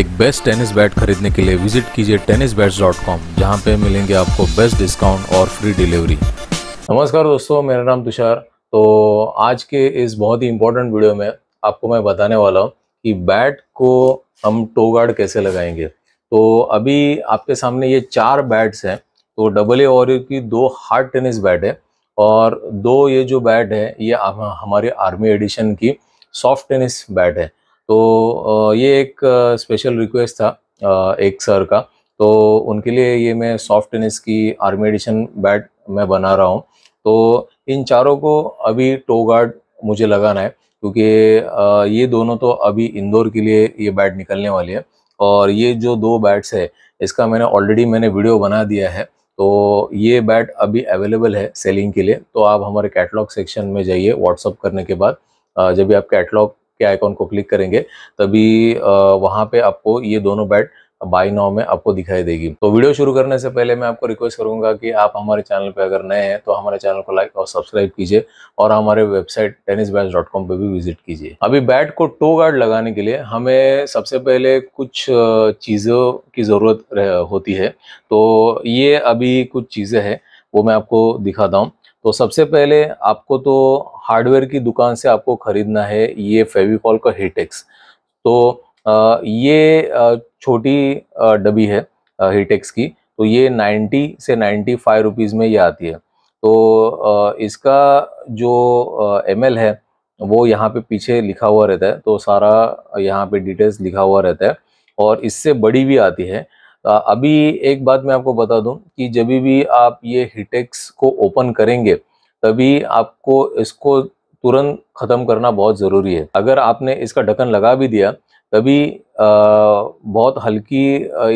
एक best tennis bat खरीदने के लिए विजिट कीजिए टेनिस बैट्स डॉट कॉम जहाँ पे मिलेंगे आपको बेस्ट डिस्काउंट और फ्री डिलीवरी नमस्कार दोस्तों मेरा नाम तुषार तो आज के इस बहुत ही इंपॉर्टेंट वीडियो में आपको मैं बताने वाला हूँ कि बैट को हम टो गार्ड कैसे लगाएंगे तो अभी आपके सामने ये चार बैट्स हैं तो डबल ए और की दो हार्ड टेनिस बैट है और दो ये जो बैट है ये हमारे आर्मी एडिशन की सॉफ्ट टेनिस बैट है तो ये एक स्पेशल रिक्वेस्ट था एक सर का तो उनके लिए ये मैं सॉफ्ट टेनिस की आर्मी एडिशन बैट मैं बना रहा हूँ तो इन चारों को अभी टो गार्ड मुझे लगाना है क्योंकि ये दोनों तो अभी इंदौर के लिए ये बैट निकलने वाली है और ये जो दो बैट्स है इसका मैंने ऑलरेडी मैंने वीडियो बना दिया है तो ये बैट अभी अवेलेबल है सेलिंग के लिए तो आप हमारे कैटलॉग सेक्शन में जाइए व्हाट्सअप करने के बाद जब भी आप कैटलॉग के आइकॉन को क्लिक करेंगे तभी वहाँ पे आपको ये दोनों बैट बाई नाव में आपको दिखाई देगी तो वीडियो शुरू करने से पहले मैं आपको रिक्वेस्ट करूंगा कि आप हमारे चैनल पे अगर नए हैं तो हमारे चैनल को लाइक और सब्सक्राइब कीजिए और हमारे website tennis batch dot com पर भी विजिट कीजिए अभी बैट को टो गार्ड लगाने के लिए हमें सबसे पहले कुछ चीज़ों की ज़रूरत होती है तो ये अभी कुछ चीज़ें हैं वो मैं आपको दिखाता हूँ तो सबसे पहले आपको तो हार्डवेयर की दुकान से आपको ख़रीदना है ये फेविकॉल का हीटेक्स तो ये छोटी डबी है हीटेक्स की तो ये 90 से 95 फाइव रुपीज़ में ये आती है तो इसका जो एम है वो यहाँ पे पीछे लिखा हुआ रहता है तो सारा यहाँ पे डिटेल्स लिखा हुआ रहता है और इससे बड़ी भी आती है अभी एक बात मैं आपको बता दूं कि जब भी आप ये हिटेक्स e को ओपन करेंगे तभी आपको इसको तुरंत ख़त्म करना बहुत ज़रूरी है अगर आपने इसका ढक्कन लगा भी दिया तभी बहुत हल्की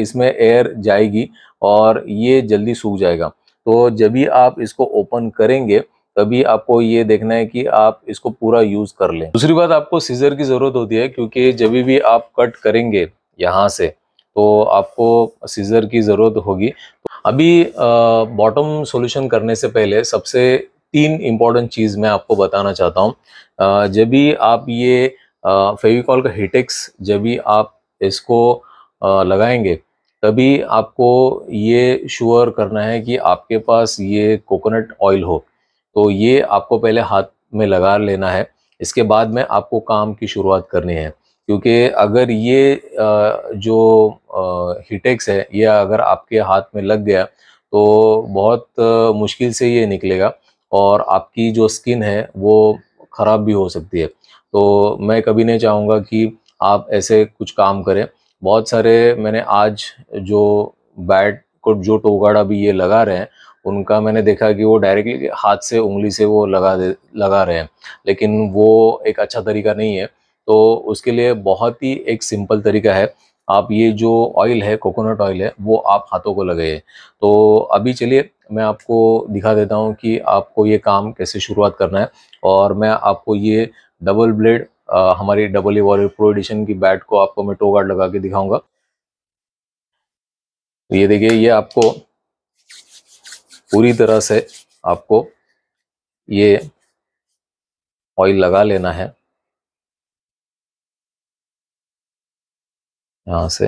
इसमें एयर जाएगी और ये जल्दी सूख जाएगा तो जब भी आप इसको ओपन करेंगे तभी आपको ये देखना है कि आप इसको पूरा यूज़ कर लें दूसरी बात आपको सीज़र की ज़रूरत होती है क्योंकि जब भी आप कट करेंगे यहाँ से तो आपको सीजर की ज़रूरत होगी तो अभी बॉटम सॉल्यूशन करने से पहले सबसे तीन इम्पॉर्टेंट चीज़ मैं आपको बताना चाहता हूँ जब भी आप ये फेविकॉल का हीटेक्स जब भी आप इसको आ, लगाएंगे तभी आपको ये श्योर करना है कि आपके पास ये कोकोनट ऑयल हो तो ये आपको पहले हाथ में लगा लेना है इसके बाद में आपको काम की शुरुआत करनी है क्योंकि अगर ये जो हीटेक्स है ये अगर आपके हाथ में लग गया तो बहुत मुश्किल से ये निकलेगा और आपकी जो स्किन है वो ख़राब भी हो सकती है तो मैं कभी नहीं चाहूँगा कि आप ऐसे कुछ काम करें बहुत सारे मैंने आज जो बैट को जो टोगाड़ा भी ये लगा रहे हैं उनका मैंने देखा कि वो डायरेक्टली हाथ से उंगली से वो लगा दे लगा रहे हैं लेकिन वो एक अच्छा तरीका नहीं है तो उसके लिए बहुत ही एक सिंपल तरीका है आप ये जो ऑयल है कोकोनट ऑयल है वो आप हाथों को लगाइए तो अभी चलिए मैं आपको दिखा देता हूँ कि आपको ये काम कैसे शुरुआत करना है और मैं आपको ये डबल ब्लेड हमारी double A wall pro edition की बैट को आपको मैं टो गार्ड लगा के दिखाऊंगा ये देखिए ये आपको पूरी तरह से आपको ये ऑयल लगा लेना है यहां से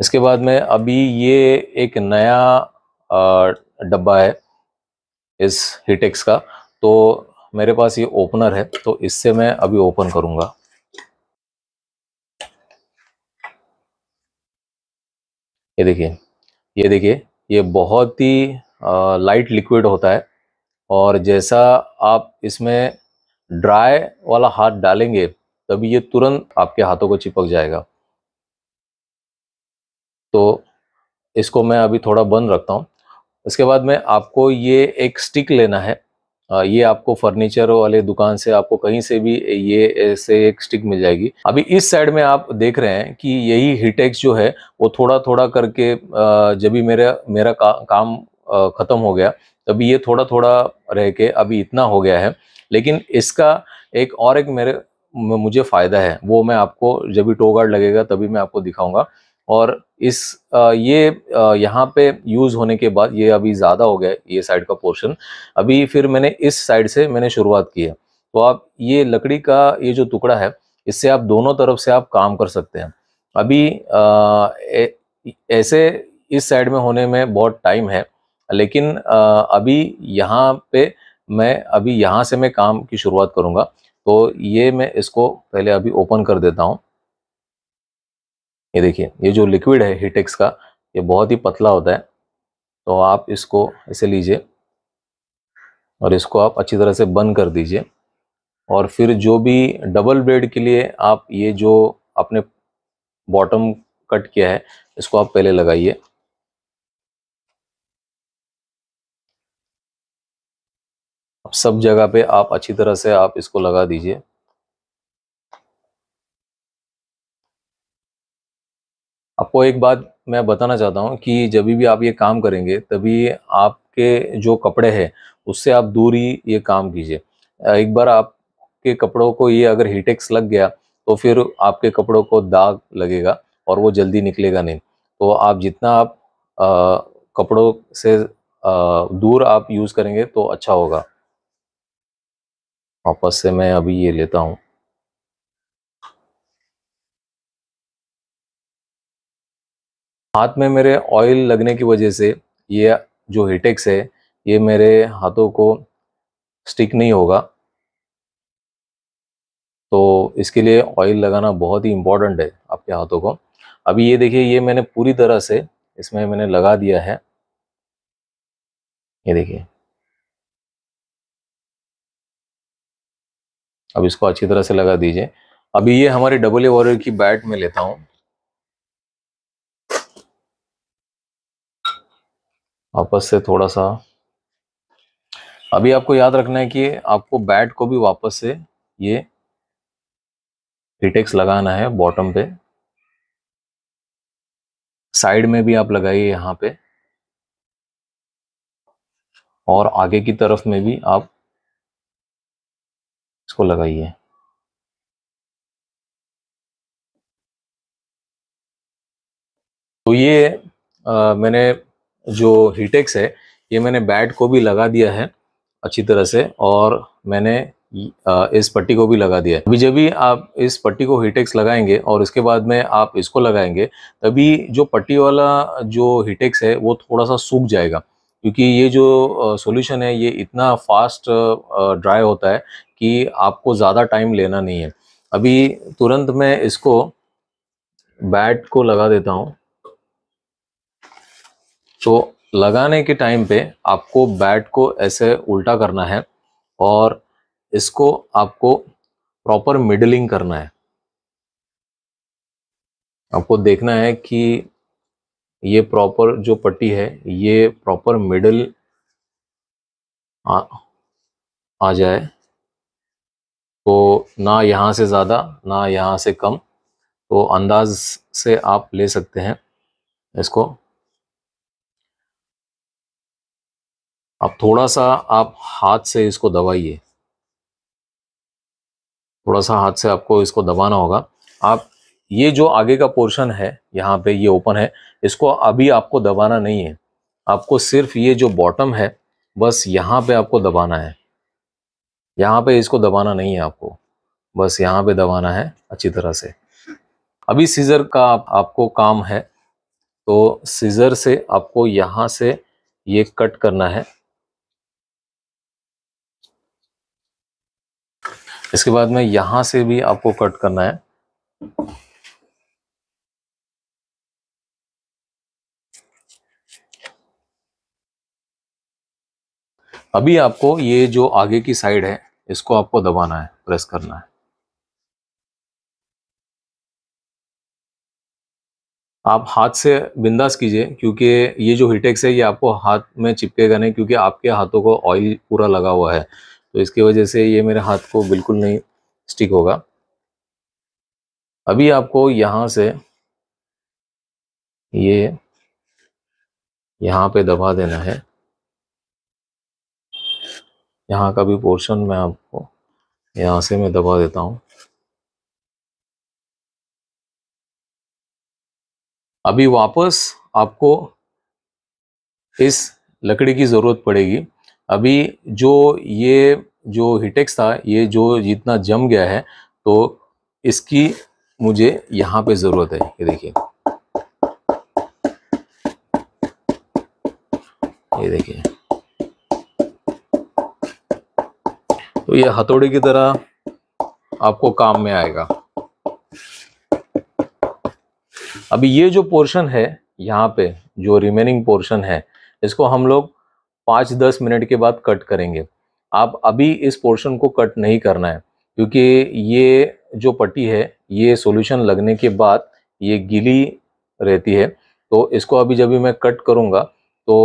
इसके बाद में अभी ये एक नया डब्बा है इस हीटेक्स का तो मेरे पास ये ओपनर है तो इससे मैं अभी ओपन करूंगा ये देखिए ये देखिए ये बहुत ही लाइट लिक्विड होता है और जैसा आप इसमें ड्राई वाला हाथ डालेंगे तभी ये तुरंत आपके हाथों को चिपक जाएगा तो इसको मैं अभी थोड़ा बंद रखता हूँ इसके बाद में आपको ये एक स्टिक लेना है ये आपको फर्नीचर वाले दुकान से आपको कहीं से भी ये ऐसे एक स्टिक मिल जाएगी अभी इस साइड में आप देख रहे हैं कि यही हीटेक्स जो है वो थोड़ा थोड़ा करके जब भी मेरा मेरा का, काम ख़त्म हो गया तभी ये थोड़ा थोड़ा रह के अभी इतना हो गया है लेकिन इसका एक और एक मेरे मुझे फ़ायदा है वो मैं आपको जब भी टो गार्ड लगेगा तभी मैं आपको दिखाऊंगा और इस ये यहाँ पे यूज़ होने के बाद ये अभी ज़्यादा हो गया ये साइड का पोर्शन अभी फिर मैंने इस साइड से मैंने शुरुआत की है तो आप ये लकड़ी का ये जो टुकड़ा है इससे आप दोनों तरफ से आप काम कर सकते हैं अभी ऐसे इस साइड में होने में बहुत टाइम है लेकिन अभी यहाँ पे मैं अभी यहाँ से मैं काम की शुरुआत करूँगा तो ये मैं इसको पहले अभी ओपन कर देता हूँ ये देखिए ये जो लिक्विड है हीटेक्स का ये बहुत ही पतला होता है तो आप इसको ऐसे लीजिए और इसको आप अच्छी तरह से बंद कर दीजिए और फिर जो भी डबल बेड के लिए आप ये जो अपने बॉटम कट किया है इसको आप पहले लगाइए सब जगह पे आप अच्छी तरह से आप इसको लगा दीजिए आपको एक बात मैं बताना चाहता हूँ कि जब भी आप ये काम करेंगे तभी आपके जो कपड़े हैं उससे आप दूर ही ये काम कीजिए एक बार आपके कपड़ों को ये अगर हीटेक्स लग गया तो फिर आपके कपड़ों को दाग लगेगा और वो जल्दी निकलेगा नहीं तो आप जितना आप आ, कपड़ों से आ, दूर आप यूज़ करेंगे तो अच्छा होगा वापस से मैं अभी ये लेता हूँ हाथ में मेरे ऑयल लगने की वजह से ये जो हिटेक्स है ये मेरे हाथों को स्टिक नहीं होगा तो इसके लिए ऑयल लगाना बहुत ही इम्पोर्टेंट है आपके हाथों को अभी ये देखिए ये मैंने पूरी तरह से इसमें मैंने लगा दिया है ये देखिए अब इसको अच्छी तरह से लगा दीजिए अभी ये हमारे डबल ए वॉरियर की बैट में लेता हूं वापस से थोड़ा सा अभी आपको याद रखना है कि आपको बैट को भी वापस से ये रिटेक्स e लगाना है बॉटम पे साइड में भी आप लगाइए यहां पे और आगे की तरफ में भी आप इसको लगाइए तो ये आ, मैंने जो हीटेक्स है ये मैंने बैट को भी लगा दिया है अच्छी तरह से और मैंने इस पट्टी को भी लगा दिया है अभी जब भी आप इस पट्टी को हीटेक्स लगाएंगे और इसके बाद में आप इसको लगाएंगे तभी जो पट्टी वाला जो हीटेक्स है वो थोड़ा सा सूख जाएगा क्योंकि ये जो सॉल्यूशन है ये इतना फास्ट ड्राई होता है कि आपको ज़्यादा टाइम लेना नहीं है अभी तुरंत मैं इसको बैट को लगा देता हूँ तो लगाने के टाइम पे आपको बैट को ऐसे उल्टा करना है और इसको आपको प्रॉपर मिडलिंग करना है आपको देखना है कि ये प्रॉपर जो पट्टी है ये प्रॉपर मिडल आ, आ जाए तो ना यहाँ से ज़्यादा ना यहाँ से कम तो अंदाज से आप ले सकते हैं इसको अब थोड़ा सा आप हाथ से इसको दबाइए थोड़ा सा हाथ से आपको इसको दबाना होगा आप ये जो आगे का पोर्शन है यहाँ पे ये ओपन है इसको अभी आपको दबाना नहीं है आपको सिर्फ ये जो बॉटम है बस यहाँ पे आपको दबाना है यहाँ पे इसको दबाना नहीं है आपको बस यहाँ पे दबाना है अच्छी तरह से अभी सीज़र का आप, आपको काम है तो सीज़र से आपको यहाँ से ये कट करना है इसके बाद में यहाँ से भी आपको कट करना है अभी आपको ये जो आगे की साइड है इसको आपको दबाना है प्रेस करना है आप हाथ से बिंदास कीजिए क्योंकि ये जो हिटेक्स है ये आपको हाथ में चिपकेगा नहीं क्योंकि आपके हाथों को ऑयल पूरा लगा हुआ है तो इसकी वजह से ये मेरे हाथ को बिल्कुल नहीं स्टिक होगा अभी आपको यहाँ से ये यहाँ पे दबा देना है यहाँ का भी पोर्शन मैं आपको यहाँ से मैं दबा देता हूँ अभी वापस आपको इस लकड़ी की ज़रूरत पड़ेगी अभी जो ये जो हिटेक्स था ये जो जितना जम गया है तो इसकी मुझे यहाँ पे ज़रूरत है ये देखिए ये देखिए तो ये हथौड़े की तरह आपको काम में आएगा अभी ये जो पोर्शन है यहाँ पे जो रिमेनिंग पोर्शन है इसको हम लोग पाँच दस मिनट के बाद कट करेंगे आप अभी इस पोर्शन को कट नहीं करना है क्योंकि ये जो पट्टी है ये सॉल्यूशन लगने के बाद ये गीली रहती है तो इसको अभी जब भी मैं कट करूँगा तो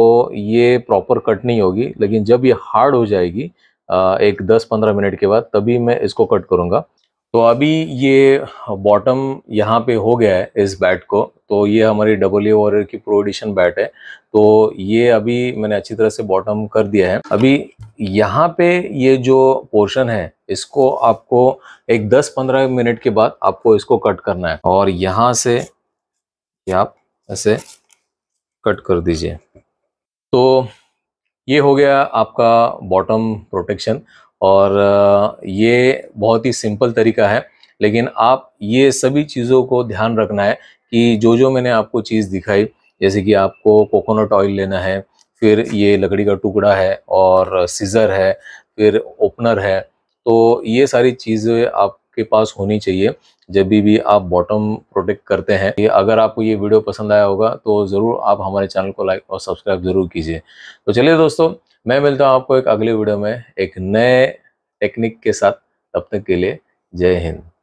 ये प्रॉपर कट नहीं होगी लेकिन जब ये हार्ड हो जाएगी एक 10-15 मिनट के बाद तभी मैं इसको कट करूँगा तो अभी ये बॉटम यहाँ पे हो गया है इस बैट को तो ये हमारी डबल ए वॉरियर की प्रो एडिशन बैट है तो ये अभी मैंने अच्छी तरह से बॉटम कर दिया है अभी यहाँ पे ये जो पोर्शन है इसको आपको एक 10-15 मिनट के बाद आपको इसको कट करना है और यहाँ से आप ऐसे कट कर दीजिए तो ये हो गया आपका बॉटम प्रोटेक्शन और ये बहुत ही सिंपल तरीका है लेकिन आप ये सभी चीज़ों को ध्यान रखना है कि जो जो मैंने आपको चीज़ दिखाई जैसे कि आपको कोकोनट ऑयल लेना है फिर ये लकड़ी का टुकड़ा है और सीज़र है फिर ओपनर है तो ये सारी चीज़ें आप आपके पास होनी चाहिए जब भी, भी आप बॉटम प्रोटेक्ट करते हैं ये अगर आपको ये वीडियो पसंद आया होगा तो ज़रूर आप हमारे चैनल को लाइक और सब्सक्राइब ज़रूर कीजिए तो चलिए दोस्तों मैं मिलता हूँ आपको एक अगले वीडियो में एक नए टेक्निक के साथ तब तक के लिए जय हिंद